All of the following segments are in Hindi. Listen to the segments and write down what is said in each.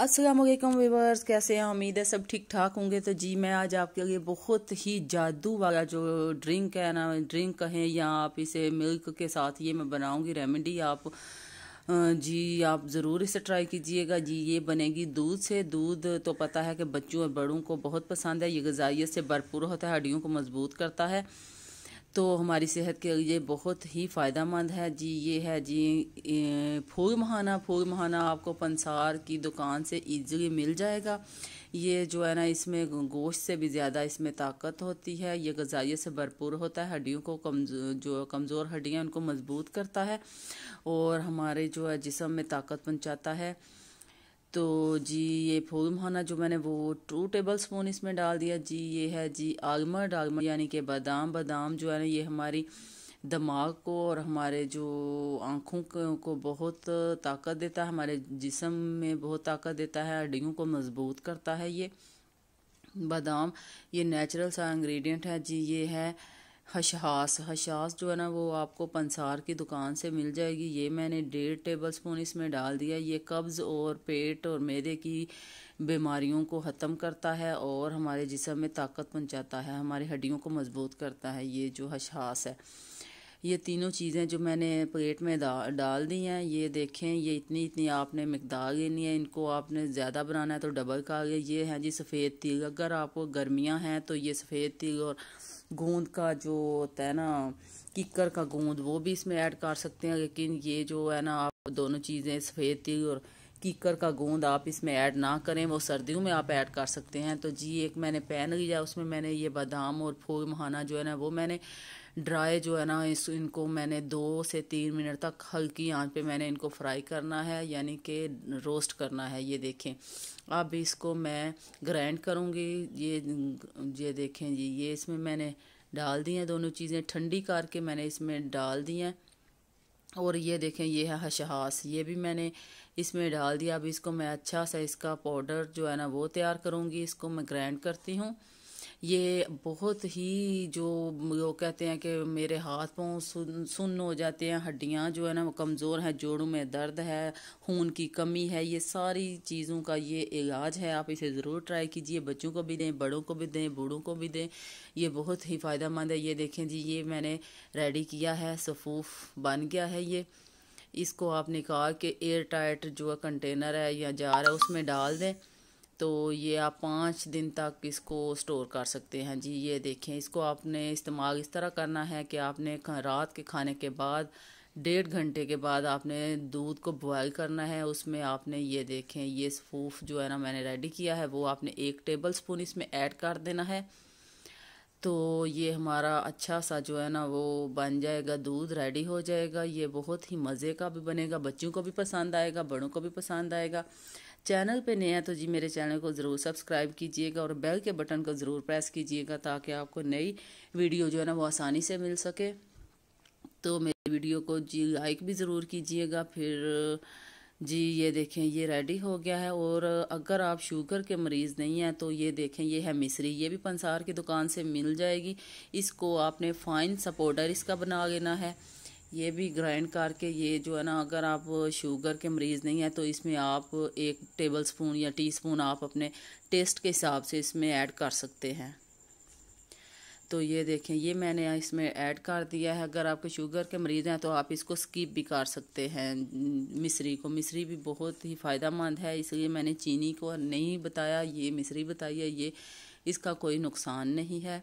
असलम वीवर्स कैसे हैं उम्मीद है सब ठीक ठाक होंगे तो जी मैं आज आपके लिए बहुत ही जादू वाला जो ड्रिंक है ना ड्रिंक कहें या आप इसे मिल्क के साथ ये मैं बनाऊंगी रेमेडी आप जी आप ज़रूर इसे ट्राई कीजिएगा जी ये बनेगी दूध से दूध तो पता है कि बच्चों और बड़ों को बहुत पसंद है ये गजाइत से भरपूर होता है हड्डियों को मजबूत करता है तो हमारी सेहत के लिए बहुत ही फ़ायदा है जी ये है जी फूल महाना फूल महाना आपको पंसार की दुकान से ईजिली मिल जाएगा ये जो है ना इसमें गोश्त से भी ज़्यादा इसमें ताकत होती है ये गजाइए से भरपूर होता है हड्डियों को कमजोर जो कमज़ोर हड्डियाँ उनको मजबूत करता है और हमारे जो है जिसम में ताकत पहुँचाता है तो जी ये फूल महाना जो मैंने वो टू टेबल स्पून इसमें डाल दिया जी ये है जी आलमंड आलमंड यानी कि बादाम बादाम जो है ना ये हमारी दिमाग को और हमारे जो आँखों को बहुत ताकत देता है हमारे जिसम में बहुत ताकत देता है हड्डियों को मजबूत करता है ये बादाम ये नेचुरल सा इंग्रेडिएंट है जी ये है हशहास हशास जो है ना वो आपको पंसार की दुकान से मिल जाएगी ये मैंने डेढ़ टेबल स्पून इसमें डाल दिया ये कब्ज़ और पेट और मैदे की बीमारियों को ख़त्म करता है और हमारे जिसम में ताकत पहुँचाता है हमारी हड्डियों को मजबूत करता है ये जो हशहास है ये तीनों चीज़ें जो मैंने प्लेट में डा, डाल दी हैं ये देखें ये इतनी इतनी आपने मकदार लेनी है इनको आपने ज़्यादा बनाना है तो डबल का ये है जी सफ़ेद तिल अगर आपको गर्मियाँ हैं तो ये सफ़ेद तिल और गोंद का जो होता है ना किकर का गोंद वो भी इसमें ऐड कर सकते हैं लेकिन ये जो है ना आप दोनों चीज़ें सफ़ेद तिल और कीकर का गोंद आप इसमें ऐड ना करें वो सर्दियों में आप ऐड कर सकते हैं तो जी एक मैंने पैन लिया उसमें मैंने ये बादाम और फूल महाना जो है ना वो मैंने ड्राई जो है ना इस इनको मैंने दो से तीन मिनट तक हल्की आंच पे मैंने इनको फ्राई करना है यानी कि रोस्ट करना है ये देखें अब इसको मैं ग्राइंड करूँगी ये ये देखें जी ये इसमें मैंने डाल दी हैं दोनों चीज़ें ठंडी करके मैंने इसमें डाल दी हैं और ये देखें ये है हशहास ये भी मैंने इसमें डाल दिया अब इसको मैं अच्छा सा इसका पाउडर जो है ना वो तैयार करूँगी इसको मैं ग्राइंड करती हूँ ये बहुत ही जो वो कहते हैं कि मेरे हाथ पाँव सुन सुन्न हो जाते हैं हड्डियाँ जो है ना वो कमज़ोर हैं जोड़ों में दर्द है खून की कमी है ये सारी चीज़ों का ये इलाज है आप इसे ज़रूर ट्राई कीजिए बच्चों को भी दें बड़ों को भी दें बूढ़ों को भी दें ये बहुत ही फ़ायदेमंद है ये देखें जी ये मैंने रेडी किया है सफूफ बन गया है ये इसको आप निकाल के एयर टाइट जो कंटेनर है या जार है उसमें डाल दें तो ये आप पाँच दिन तक इसको स्टोर कर सकते हैं जी ये देखें इसको आपने इस्तेमाल इस तरह करना है कि आपने रात के खाने के बाद डेढ़ घंटे के बाद आपने दूध को बॉयल करना है उसमें आपने ये देखें ये सफूफ जो है ना मैंने रेडी किया है वो आपने एक टेबल स्पून इसमें ऐड कर देना है तो ये हमारा अच्छा सा जो है ना वो बन जाएगा दूध रेडी हो जाएगा ये बहुत ही मज़े का भी बनेगा बच्चों को भी पसंद आएगा बड़ों को भी पसंद आएगा चैनल पे नए हैं तो जी मेरे चैनल को ज़रूर सब्सक्राइब कीजिएगा और बेल के बटन को ज़रूर प्रेस कीजिएगा ताकि आपको नई वीडियो जो है ना वो आसानी से मिल सके तो मेरी वीडियो को जी लाइक भी ज़रूर कीजिएगा फिर जी ये देखें ये रेडी हो गया है और अगर आप शुगर के मरीज़ नहीं हैं तो ये देखें ये है मिसरी ये भी पंसार की दुकान से मिल जाएगी इसको आपने फाइन सपोर्टर इसका बना लेना है ये भी ग्राइंड करके ये जो है ना अगर आप शुगर के मरीज़ नहीं हैं तो इसमें आप एक टेबल स्पून या टी स्पून आप अपने टेस्ट के हिसाब से इसमें ऐड कर सकते हैं तो ये देखें ये मैंने इसमें ऐड कर दिया है अगर आपके शुगर के मरीज़ हैं तो आप इसको स्किप भी कर सकते हैं मिसरी को मिसरी भी बहुत ही फ़ायदा मंद है इसलिए मैंने चीनी को नहीं बताया ये मिसरी बताई है ये इसका कोई नुकसान नहीं है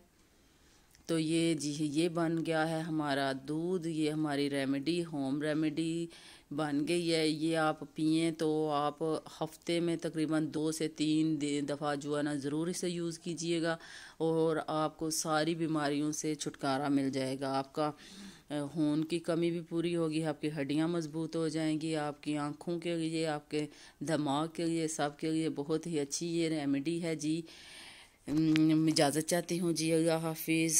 तो ये जी ये बन गया है हमारा दूध ये हमारी रेमेडी होम रेमेडी बन गई है ये आप पिए तो आप हफ्ते में तकरीबन दो से तीन दफ़ा जो है ना ज़रूर इसे यूज़ कीजिएगा और आपको सारी बीमारियों से छुटकारा मिल जाएगा आपका खून की कमी भी पूरी होगी आपकी हड्डियाँ मजबूत हो जाएंगी आपकी आँखों के लिए आपके दिमाग के लिए सब के लिए बहुत ही अच्छी ये रेमेडी है जी इजाज़त चाहती हूँ जी अल्लाह हाफिज़